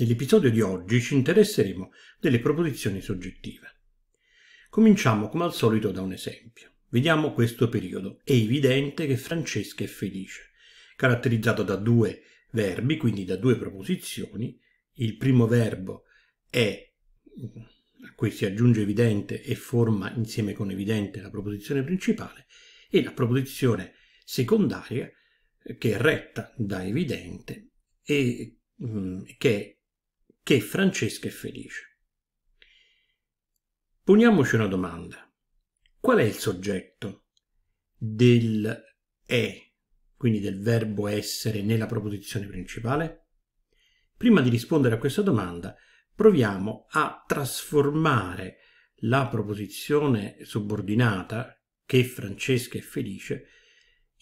Nell'episodio di oggi ci interesseremo delle proposizioni soggettive. Cominciamo come al solito da un esempio. Vediamo questo periodo. È evidente che Francesca è felice, caratterizzato da due verbi, quindi da due proposizioni. Il primo verbo è, a cui si aggiunge evidente e forma insieme con evidente la proposizione principale, e la proposizione secondaria che è retta da evidente e mm, che è che Francesca è felice. Poniamoci una domanda. Qual è il soggetto del è, quindi del verbo essere nella proposizione principale? Prima di rispondere a questa domanda, proviamo a trasformare la proposizione subordinata, che Francesca è felice,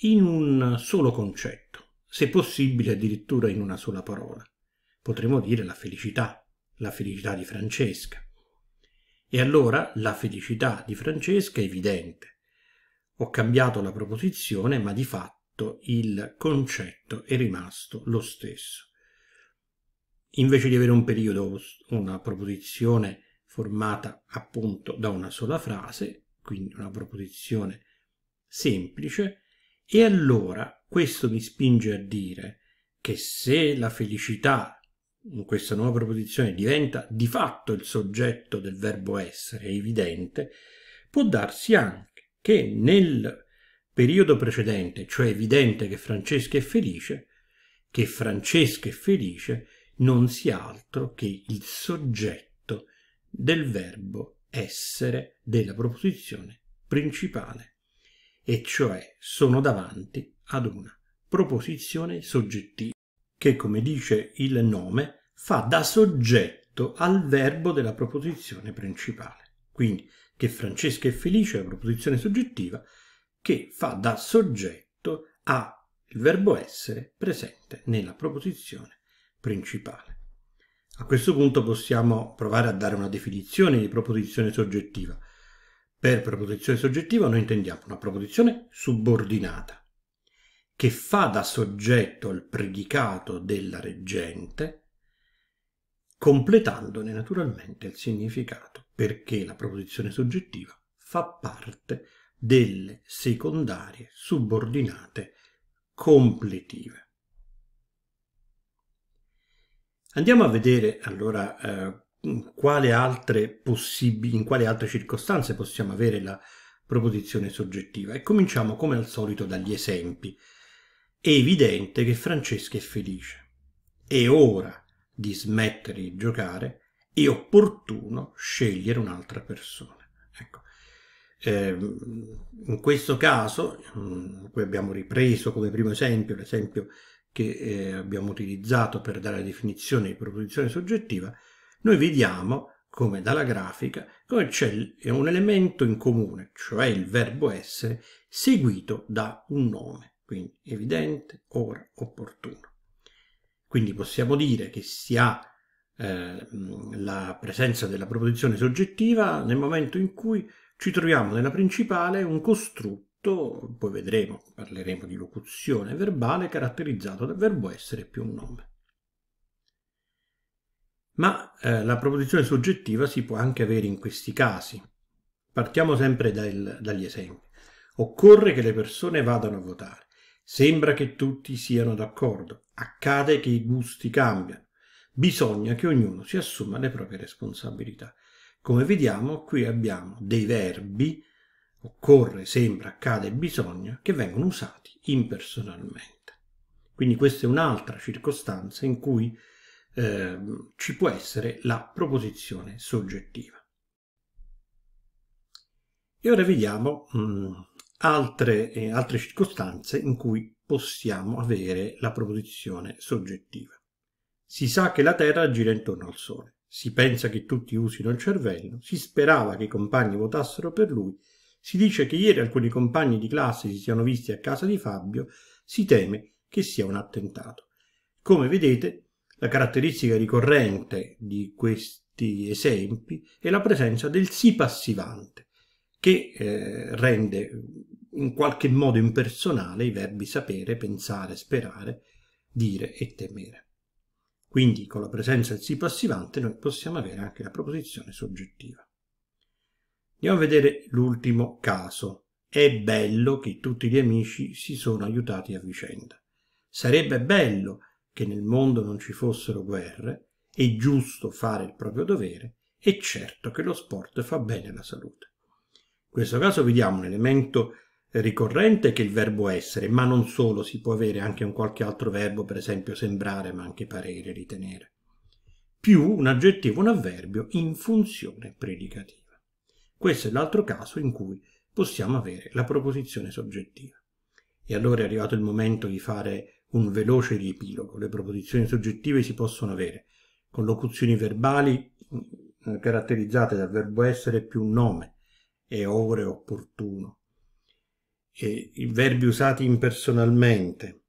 in un solo concetto, se possibile addirittura in una sola parola potremmo dire la felicità, la felicità di Francesca. E allora la felicità di Francesca è evidente. Ho cambiato la proposizione, ma di fatto il concetto è rimasto lo stesso. Invece di avere un periodo, una proposizione formata appunto da una sola frase, quindi una proposizione semplice, e allora questo mi spinge a dire che se la felicità in questa nuova proposizione diventa di fatto il soggetto del verbo essere, è evidente, può darsi anche che nel periodo precedente, cioè evidente che Francesca è felice, che Francesca è felice non sia altro che il soggetto del verbo essere della proposizione principale, e cioè sono davanti ad una proposizione soggettiva che, come dice il nome, fa da soggetto al verbo della proposizione principale. Quindi che Francesca è felice è la proposizione soggettiva che fa da soggetto al verbo essere presente nella proposizione principale. A questo punto possiamo provare a dare una definizione di proposizione soggettiva. Per proposizione soggettiva noi intendiamo una proposizione subordinata, che fa da soggetto al predicato della reggente, completandone naturalmente il significato, perché la proposizione soggettiva fa parte delle secondarie subordinate completive. Andiamo a vedere allora eh, in, quale altre in quali altre circostanze possiamo avere la proposizione soggettiva e cominciamo come al solito dagli esempi. È evidente che Francesca è felice. È ora di smettere di giocare, è opportuno scegliere un'altra persona. Ecco. Eh, in questo caso, qui abbiamo ripreso come primo esempio l'esempio che eh, abbiamo utilizzato per dare la definizione di proposizione soggettiva, noi vediamo come dalla grafica come c'è un elemento in comune, cioè il verbo essere, seguito da un nome quindi evidente, ora, opportuno. Quindi possiamo dire che si ha eh, la presenza della proposizione soggettiva nel momento in cui ci troviamo nella principale un costrutto, poi vedremo, parleremo di locuzione verbale, caratterizzato dal verbo essere più un nome. Ma eh, la proposizione soggettiva si può anche avere in questi casi. Partiamo sempre dal, dagli esempi. Occorre che le persone vadano a votare. Sembra che tutti siano d'accordo, accade che i gusti cambiano, bisogna che ognuno si assuma le proprie responsabilità. Come vediamo, qui abbiamo dei verbi, occorre, sembra, accade, bisogna, che vengono usati impersonalmente. Quindi questa è un'altra circostanza in cui eh, ci può essere la proposizione soggettiva. E ora vediamo mh, mm, altre, eh, altre circostanze in cui possiamo avere la proposizione soggettiva. Si sa che la Terra gira intorno al Sole, si pensa che tutti usino il cervello, si sperava che i compagni votassero per lui, si dice che ieri alcuni compagni di classe si siano visti a casa di Fabio, si teme che sia un attentato. Come vedete, la caratteristica ricorrente di questi esempi è la presenza del sì passivante, che eh, rende mm, in qualche modo impersonale i verbi sapere, pensare, sperare, dire e temere. Quindi con la presenza del sì passivante noi possiamo avere anche la proposizione soggettiva. Andiamo a vedere l'ultimo caso. È bello che tutti gli amici si sono aiutati a vicenda. Sarebbe bello che nel mondo non ci fossero guerre, è giusto fare il proprio dovere, è certo che lo sport fa bene alla salute questo caso vediamo un elemento ricorrente che è il verbo essere, ma non solo, si può avere anche un qualche altro verbo, per esempio sembrare, ma anche parere, ritenere, più un aggettivo, un avverbio in funzione predicativa. Questo è l'altro caso in cui possiamo avere la proposizione soggettiva. E allora è arrivato il momento di fare un veloce riepilogo. Le proposizioni soggettive si possono avere con locuzioni verbali mm, caratterizzate dal verbo essere più un nome, e ore opportuno. E I verbi usati impersonalmente,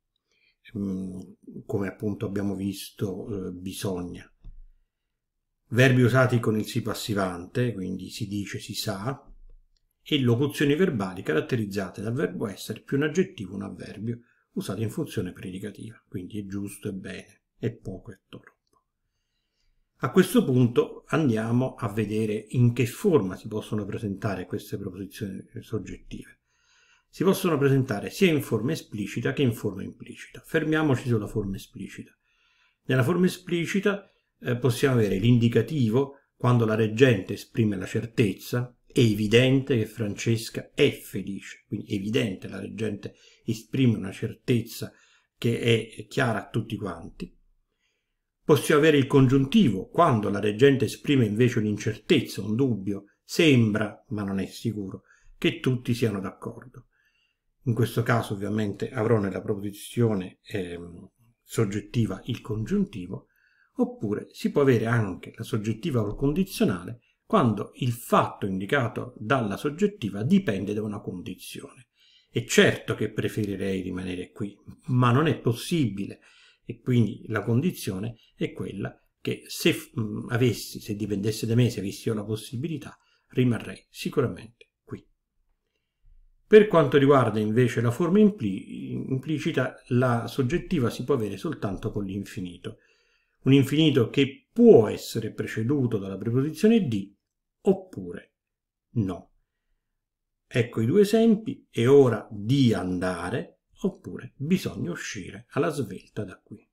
mm, come appunto abbiamo visto, eh, bisogna. Verbi usati con il si passivante, quindi si dice, si sa, e locuzioni verbali caratterizzate dal verbo essere più un aggettivo, un avverbio, usati in funzione predicativa, quindi è giusto, è bene, è poco, è toro. A questo punto andiamo a vedere in che forma si possono presentare queste proposizioni soggettive. Si possono presentare sia in forma esplicita che in forma implicita. Fermiamoci sulla forma esplicita. Nella forma esplicita eh, possiamo avere l'indicativo quando la reggente esprime la certezza, è evidente che Francesca è felice, quindi è evidente la reggente esprime una certezza che è chiara a tutti quanti. Possiamo avere il congiuntivo, quando la reggente esprime invece un'incertezza, un dubbio, sembra, ma non è sicuro, che tutti siano d'accordo. In questo caso ovviamente avrò nella proposizione eh, soggettiva il congiuntivo, oppure si può avere anche la soggettiva o il condizionale quando il fatto indicato dalla soggettiva dipende da una condizione. È certo che preferirei rimanere qui, ma non è possibile e quindi la condizione è quella che se mh, mm, avessi, se dipendesse da me, se avessi io la possibilità, rimarrei sicuramente qui. Per quanto riguarda invece la forma impli implicita, la soggettiva si può avere soltanto con l'infinito. Un infinito che può essere preceduto dalla preposizione di oppure no. Ecco i due esempi è ora di andare oppure bisogna uscire alla svelta da qui.